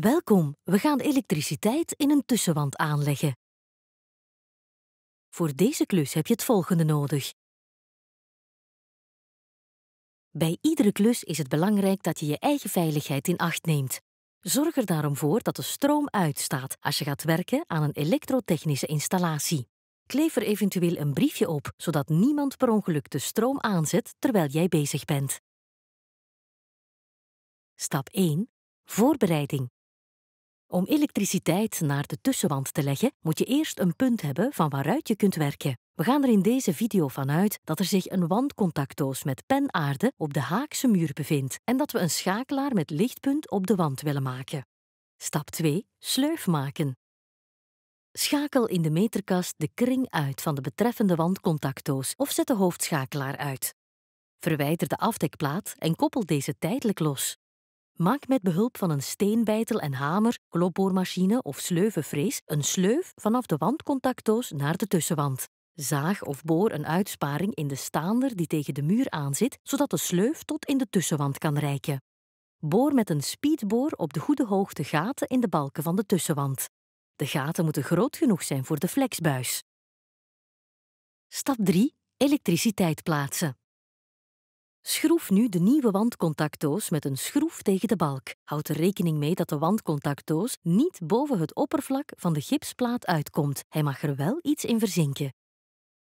Welkom, we gaan elektriciteit in een tussenwand aanleggen. Voor deze klus heb je het volgende nodig. Bij iedere klus is het belangrijk dat je je eigen veiligheid in acht neemt. Zorg er daarom voor dat de stroom uitstaat als je gaat werken aan een elektrotechnische installatie. Kleef er eventueel een briefje op, zodat niemand per ongeluk de stroom aanzet terwijl jij bezig bent. Stap 1. Voorbereiding. Om elektriciteit naar de tussenwand te leggen, moet je eerst een punt hebben van waaruit je kunt werken. We gaan er in deze video vanuit dat er zich een wandcontactdoos met penaarde op de haakse muur bevindt en dat we een schakelaar met lichtpunt op de wand willen maken. Stap 2. Sleuf maken. Schakel in de meterkast de kring uit van de betreffende wandcontactdoos of zet de hoofdschakelaar uit. Verwijder de afdekplaat en koppel deze tijdelijk los. Maak met behulp van een steenbeitel en hamer, klopboormachine of sleuvenfrees een sleuf vanaf de wandcontactdoos naar de tussenwand. Zaag of boor een uitsparing in de staander die tegen de muur aanzit, zodat de sleuf tot in de tussenwand kan reiken. Boor met een speedboor op de goede hoogte gaten in de balken van de tussenwand. De gaten moeten groot genoeg zijn voor de flexbuis. Stap 3. Elektriciteit plaatsen. Schroef nu de nieuwe wandcontactdoos met een schroef tegen de balk. Houd er rekening mee dat de wandcontactdoos niet boven het oppervlak van de gipsplaat uitkomt. Hij mag er wel iets in verzinken.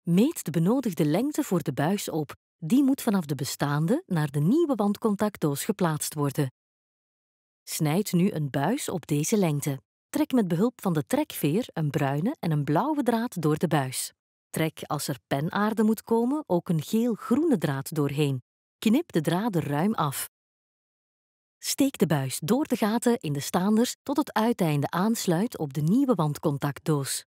Meet de benodigde lengte voor de buis op. Die moet vanaf de bestaande naar de nieuwe wandcontactdoos geplaatst worden. Snijd nu een buis op deze lengte. Trek met behulp van de trekveer een bruine en een blauwe draad door de buis. Trek als er penaarde moet komen ook een geel-groene draad doorheen. Knip de draden ruim af. Steek de buis door de gaten in de staanders tot het uiteinde aansluit op de nieuwe wandcontactdoos.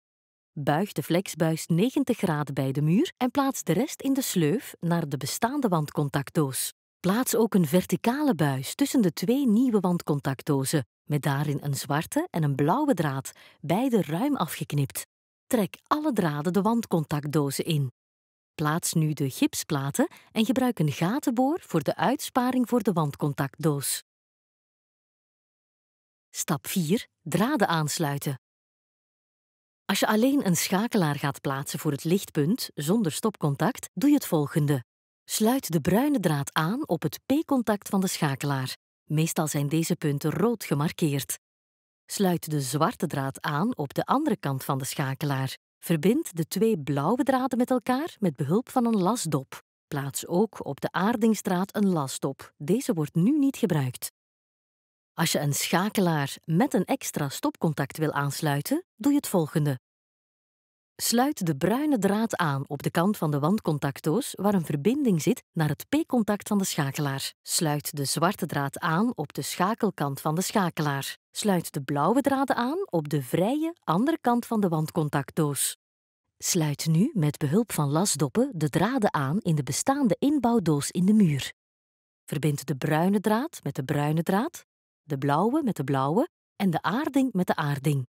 Buig de flexbuis 90 graden bij de muur en plaats de rest in de sleuf naar de bestaande wandcontactdoos. Plaats ook een verticale buis tussen de twee nieuwe wandcontactdozen, met daarin een zwarte en een blauwe draad, beide ruim afgeknipt. Trek alle draden de wandcontactdozen in. Plaats nu de gipsplaten en gebruik een gatenboor voor de uitsparing voor de wandcontactdoos. Stap 4. Draden aansluiten. Als je alleen een schakelaar gaat plaatsen voor het lichtpunt zonder stopcontact, doe je het volgende. Sluit de bruine draad aan op het P-contact van de schakelaar. Meestal zijn deze punten rood gemarkeerd. Sluit de zwarte draad aan op de andere kant van de schakelaar. Verbind de twee blauwe draden met elkaar met behulp van een lasdop. Plaats ook op de aardingstraat een lasdop. Deze wordt nu niet gebruikt. Als je een schakelaar met een extra stopcontact wil aansluiten, doe je het volgende. Sluit de bruine draad aan op de kant van de wandcontactdoos waar een verbinding zit naar het P-contact van de schakelaar. Sluit de zwarte draad aan op de schakelkant van de schakelaar. Sluit de blauwe draden aan op de vrije andere kant van de wandcontactdoos. Sluit nu met behulp van lasdoppen de draden aan in de bestaande inbouwdoos in de muur. Verbind de bruine draad met de bruine draad, de blauwe met de blauwe en de aarding met de aarding.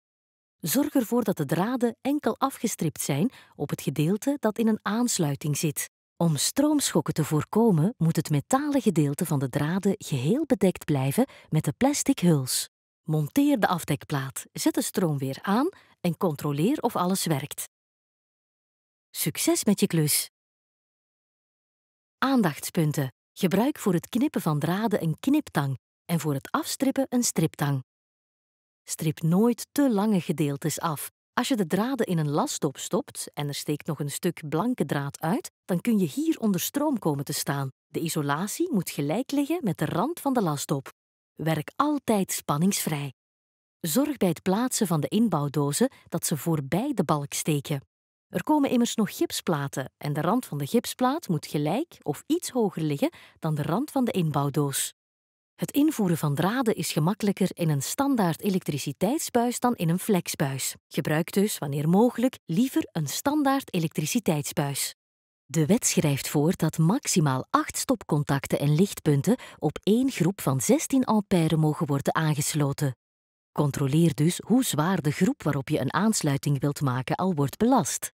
Zorg ervoor dat de draden enkel afgestript zijn op het gedeelte dat in een aansluiting zit. Om stroomschokken te voorkomen moet het metalen gedeelte van de draden geheel bedekt blijven met de plastic huls. Monteer de afdekplaat, zet de stroom weer aan en controleer of alles werkt. Succes met je klus! Aandachtspunten. Gebruik voor het knippen van draden een kniptang en voor het afstrippen een striptang. Strip nooit te lange gedeeltes af. Als je de draden in een lasstop stopt en er steekt nog een stuk blanke draad uit, dan kun je hier onder stroom komen te staan. De isolatie moet gelijk liggen met de rand van de lasstop. Werk altijd spanningsvrij. Zorg bij het plaatsen van de inbouwdozen dat ze voorbij de balk steken. Er komen immers nog gipsplaten en de rand van de gipsplaat moet gelijk of iets hoger liggen dan de rand van de inbouwdoos. Het invoeren van draden is gemakkelijker in een standaard elektriciteitsbuis dan in een flexbuis. Gebruik dus, wanneer mogelijk, liever een standaard elektriciteitsbuis. De wet schrijft voor dat maximaal 8 stopcontacten en lichtpunten op één groep van 16 ampère mogen worden aangesloten. Controleer dus hoe zwaar de groep waarop je een aansluiting wilt maken al wordt belast.